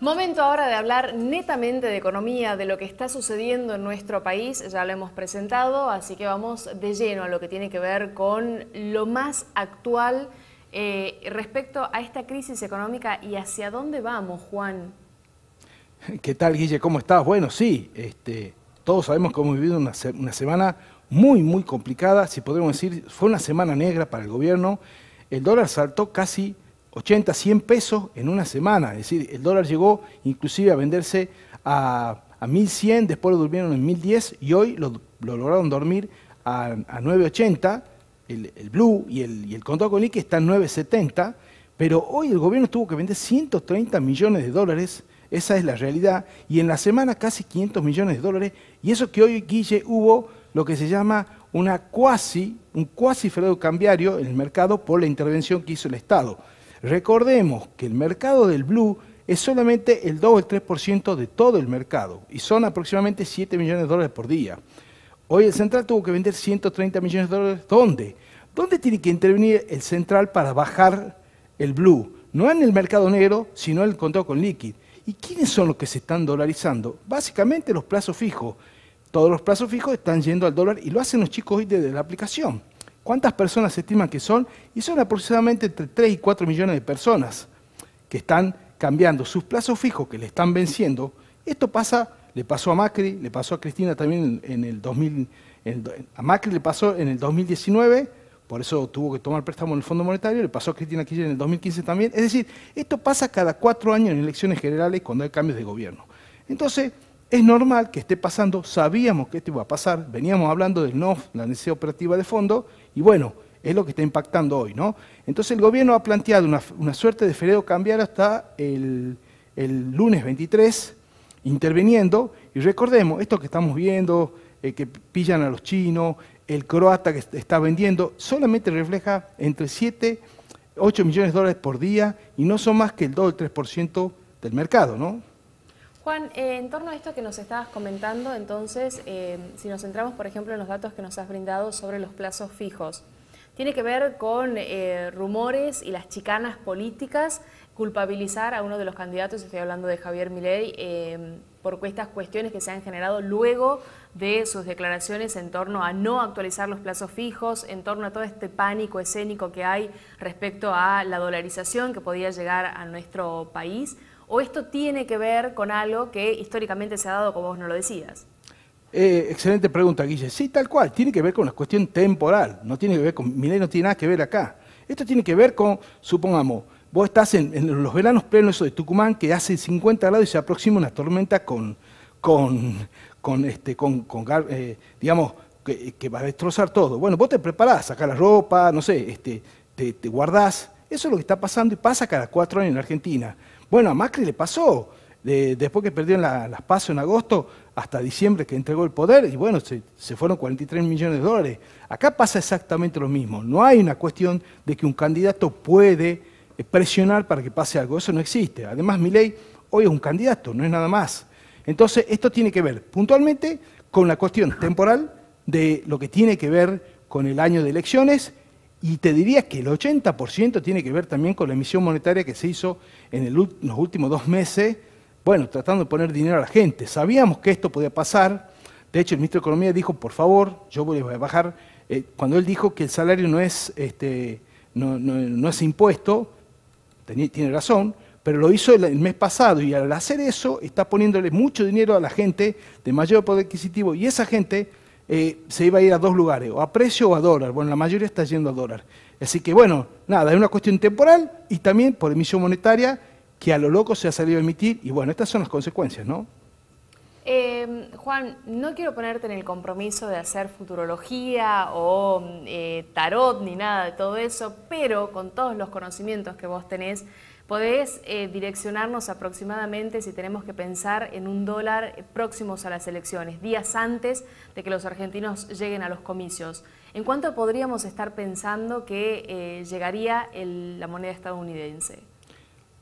Momento ahora de hablar netamente de economía, de lo que está sucediendo en nuestro país, ya lo hemos presentado, así que vamos de lleno a lo que tiene que ver con lo más actual eh, respecto a esta crisis económica y hacia dónde vamos, Juan. ¿Qué tal, Guille? ¿Cómo estás? Bueno, sí, este, todos sabemos que hemos vivido una, una semana muy, muy complicada, si podemos decir, fue una semana negra para el gobierno. El dólar saltó casi 80, 100 pesos en una semana. Es decir, el dólar llegó inclusive a venderse a, 1.100, después lo durmieron en 1.010 y hoy lo, lograron dormir a, 9.80. El, Blue y el, y el contrato con están 9.70, pero hoy el gobierno tuvo que vender 130 millones de dólares, esa es la realidad, y en la semana casi 500 millones de dólares, y eso que hoy, Guille, hubo lo que se llama una cuasi, un cuasi fraude cambiario en el mercado por la intervención que hizo el Estado. Recordemos que el mercado del blue es solamente el 2 o el 3% de todo el mercado y son aproximadamente 7 millones de dólares por día. Hoy el central tuvo que vender 130 millones de dólares. ¿Dónde? ¿Dónde tiene que intervenir el central para bajar el blue? No en el mercado negro, sino en el contado con liquid. ¿Y quiénes son los que se están dolarizando? Básicamente los plazos fijos. Todos los plazos fijos están yendo al dólar y lo hacen los chicos hoy desde la aplicación cuántas personas se estiman que son, y son aproximadamente entre 3 y 4 millones de personas que están cambiando sus plazos fijos que le están venciendo. Esto pasa, le pasó a Macri, le pasó a Cristina también en el 2000, a Macri le pasó en el 2019, por eso tuvo que tomar préstamo en el Fondo Monetario, le pasó a Cristina Kirchner en el 2015 también. Es decir, esto pasa cada cuatro años en elecciones generales cuando hay cambios de gobierno. Entonces, es normal que esté pasando, sabíamos que esto iba a pasar, veníamos hablando del no, la necesidad operativa de fondo, y bueno, es lo que está impactando hoy. ¿no? Entonces el gobierno ha planteado una, suerte de feriado cambiar hasta el, lunes 23, interviniendo, y recordemos, esto que estamos viendo, eh, que pillan a los chinos, el croata que está vendiendo, solamente refleja entre 7, 8 millones de dólares por día, y no son más que el 2 o el 3% del mercado, ¿no? Juan, eh, en torno a esto que nos estabas comentando, entonces, eh, si nos centramos, por ejemplo, en los datos que nos has brindado sobre los plazos fijos, tiene que ver con eh, rumores y las chicanas políticas, culpabilizar a uno de los candidatos, estoy hablando de Javier Milei, por estas cuestiones que se han generado luego de sus declaraciones en torno a no actualizar los plazos fijos, en torno a todo este pánico escénico que hay respecto a la dolarización que podía llegar a nuestro país o esto tiene que ver con algo que históricamente se ha dado, como vos no lo decías? Eh, excelente pregunta, Guille. Sí, tal cual, tiene que ver con la cuestión temporal, no tiene que ver con, milenio. no tiene nada que ver acá. Esto tiene que ver con, supongamos, vos estás en, los veranos plenos de Tucumán que hace 50 grados y se aproxima una tormenta con, con, con, este, eh, digamos, que, va a destrozar todo. Bueno, vos te preparás, sacás la ropa, no sé, este, te, te guardás. Eso es lo que está pasando y pasa cada cuatro años en Argentina. Bueno, a Macri le pasó. después que perdieron las pasos en agosto, hasta diciembre que entregó el poder, y bueno, se, se, fueron 43 millones de dólares. Acá pasa exactamente lo mismo. No hay una cuestión de que un candidato puede eh, presionar para que pase algo. Eso no existe. Además, mi ley hoy es un candidato, no es nada más. Entonces, esto tiene que ver puntualmente con la cuestión temporal de lo que tiene que ver con el año de elecciones y te diría que el 80% tiene que ver también con la emisión monetaria que se hizo en los últimos dos meses, bueno, tratando de poner dinero a la gente. Sabíamos que esto podía pasar. De hecho, el ministro de Economía dijo, por favor, yo voy a bajar. Eh, cuando él dijo que el salario no es, este, no, es impuesto, tiene razón, pero lo hizo el, el, mes pasado y al hacer eso está poniéndole mucho dinero a la gente de mayor poder adquisitivo y esa gente eh, se iba a ir a dos lugares, o a precio o a dólar. Bueno, la mayoría está yendo a dólar. Así que bueno, nada, es una cuestión temporal y también por emisión monetaria que a lo loco se ha salido a emitir y bueno, estas son las consecuencias, ¿no? Em, Juan, no quiero ponerte en el compromiso de hacer futurología o mm, eh, tarot ni nada de todo eso, pero con todos los conocimientos que vos tenés, ¿Podés eh, direccionarnos aproximadamente si tenemos que pensar en un dólar eh, próximos a las elecciones, días antes de que los argentinos lleguen a los comicios? ¿En cuánto podríamos estar pensando que eh, llegaría la moneda estadounidense?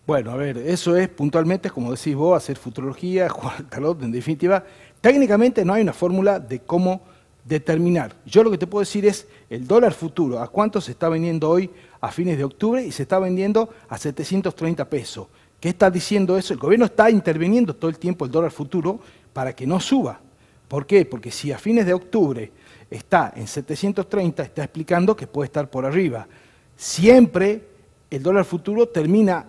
Bueno, a ver, eso es puntualmente, como decís vos, hacer futurología, Juan en definitiva. Técnicamente no hay una fórmula de cómo determinar. Yo lo que te puedo decir es el dólar futuro, a cuánto se está vendiendo hoy a fines de octubre y se está vendiendo a 730 pesos. ¿Qué está diciendo eso? El gobierno está interviniendo todo el tiempo el dólar futuro para que no suba. ¿Por qué? Porque si a fines de octubre está en 730, está explicando que puede estar por arriba. Siempre el dólar futuro termina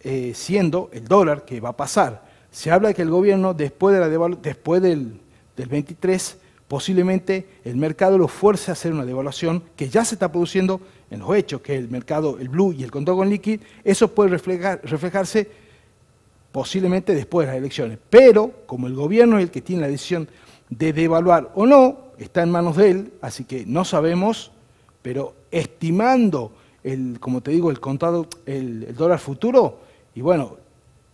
eh, siendo el dólar que va a pasar. Se habla de que el gobierno después, de la después del 23 Posiblemente el mercado lo fuerce a hacer una devaluación que ya se está produciendo en los hechos, que el mercado, el blue y el contado con liquid, eso puede reflejarse posiblemente después de las elecciones. Pero como el gobierno es el que tiene la decisión de devaluar o no, está en manos de él, así que no sabemos, pero estimando el, como te digo, el contado, el dólar futuro, y bueno,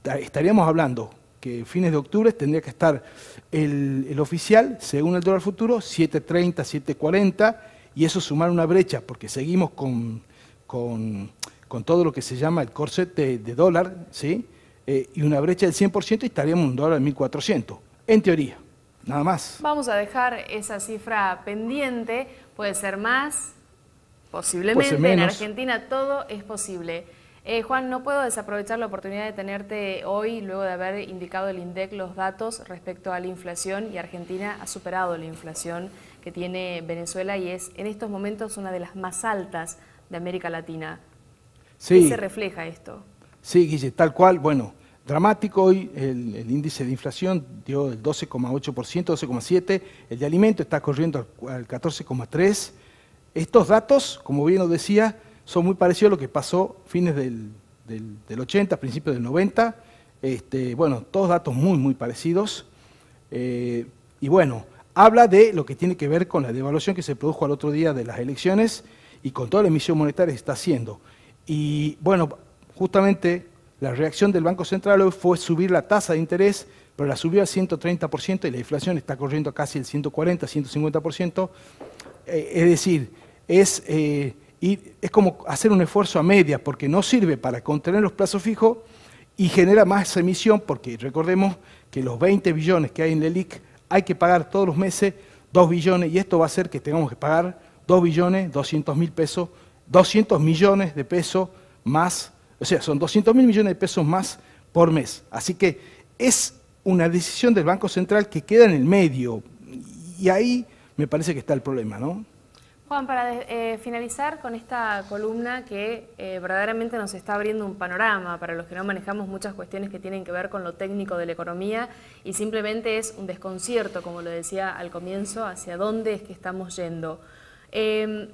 estaríamos hablando que fines de octubre tendría que estar el, el oficial, según el dólar futuro, 7.30, 7.40, y eso sumar una brecha, porque seguimos con, todo lo que se llama el corset de, dólar, ¿sí? Eh, y una brecha del 100% y estaríamos en un dólar de 1.400, en teoría, nada más. Vamos a dejar esa cifra pendiente, puede ser más, posiblemente, en Argentina todo es posible. Eh, Juan, no puedo desaprovechar la oportunidad de tenerte hoy, luego de haber indicado el INDEC los datos respecto a la inflación y Argentina ha superado la inflación que tiene Venezuela y es en estos momentos una de las más altas de América Latina. Sí. se refleja esto? Sí, Guille, tal cual. Bueno, dramático hoy el, índice de inflación dio el 12,8%, 12,7%, el de alimento está corriendo al, 14,3%. Estos datos, como bien lo decía, son muy parecidos a lo que pasó fines del, del, 80, principios del 90. Este, bueno, todos datos muy, muy parecidos. Eh, y bueno, habla de lo que tiene que ver con la devaluación que se produjo al otro día de las elecciones y con toda la emisión monetaria que se está haciendo. Y bueno, justamente la reacción del Banco Central fue subir la tasa de interés, pero la subió al 130% y la inflación está corriendo casi el 140, 150%. Eh, es decir, es... Eh, y es como hacer un esfuerzo a media porque no sirve para contener los plazos fijos y genera más emisión porque recordemos que los 20 billones que hay en el LIC hay que pagar todos los meses 2 billones y esto va a hacer que tengamos que pagar 2 billones 200 mil pesos, 200 millones de pesos más, o sea, son 200 mil millones de pesos más por mes. Así que es una decisión del Banco Central que queda en el medio y ahí me parece que está el problema, ¿no? Juan, para eh, finalizar con esta columna que eh, verdaderamente nos está abriendo un panorama para los que no manejamos muchas cuestiones que tienen que ver con lo técnico de la economía y simplemente es un desconcierto, como lo decía al comienzo, hacia dónde es que estamos yendo. Em,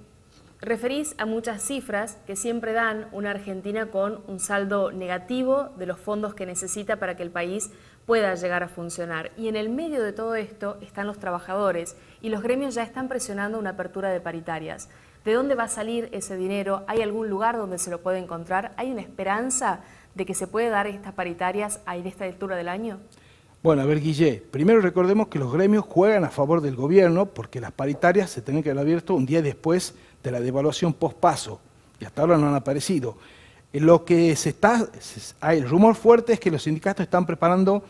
referís a muchas cifras que siempre dan una Argentina con un saldo negativo de los fondos que necesita para que el país pueda llegar a funcionar. Y en el medio de todo esto están los trabajadores y los gremios ya están presionando una apertura de paritarias. ¿De dónde va a salir ese dinero? ¿Hay algún lugar donde se lo puede encontrar? ¿Hay una esperanza de que se puede dar estas paritarias a esta altura del año? Bueno, a ver, Guille, primero recordemos que los gremios juegan a favor del gobierno porque las paritarias se tienen que haber abierto un día después de la devaluación pospaso, y hasta ahora no han aparecido. Eh, lo que se está, hay el rumor fuerte es que los sindicatos están preparando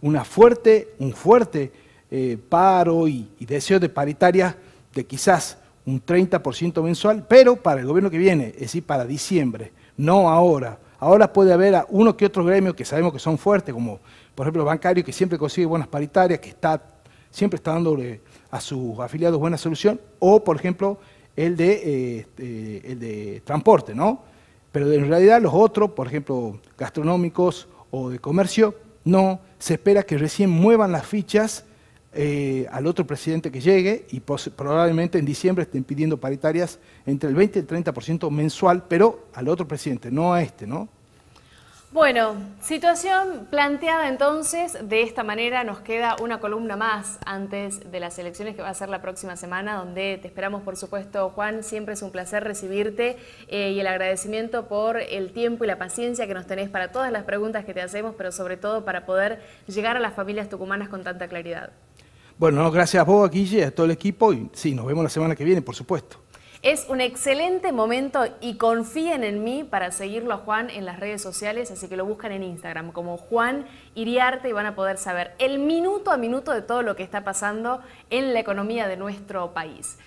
una fuerte, un fuerte eh, paro y, y, deseo de paritarias de quizás un 30% mensual, pero para el gobierno que viene, es decir, para diciembre, no ahora. Ahora puede haber uno que otro gremio que sabemos que son fuertes, como por ejemplo el bancario que siempre consigue buenas paritarias, que está, siempre está dándole a sus afiliados buena solución, o por ejemplo el de, eh, este, el de transporte, ¿no? Pero en realidad los otros, por ejemplo gastronómicos o de comercio, no, se espera que recién muevan las fichas eh, al otro presidente que llegue y probablemente en diciembre estén pidiendo paritarias entre el 20 y el 30% mensual, pero al otro presidente, no a este, ¿no? Bueno, situación planteada entonces, de esta manera nos queda una columna más antes de las elecciones que va a ser la próxima semana, donde te esperamos por supuesto Juan, siempre es un placer recibirte eh, y el agradecimiento por el tiempo y la paciencia que nos tenés para todas las preguntas que te hacemos, pero sobre todo para poder llegar a las familias tucumanas con tanta claridad. Bueno, gracias a vos, a Guille, a todo el equipo y sí, nos vemos la semana que viene, por supuesto. Es un excelente momento y confíen en mí para seguirlo a Juan en las redes sociales, así que lo buscan en Instagram como Juan Iriarte y van a poder saber el minuto a minuto de todo lo que está pasando en la economía de nuestro país.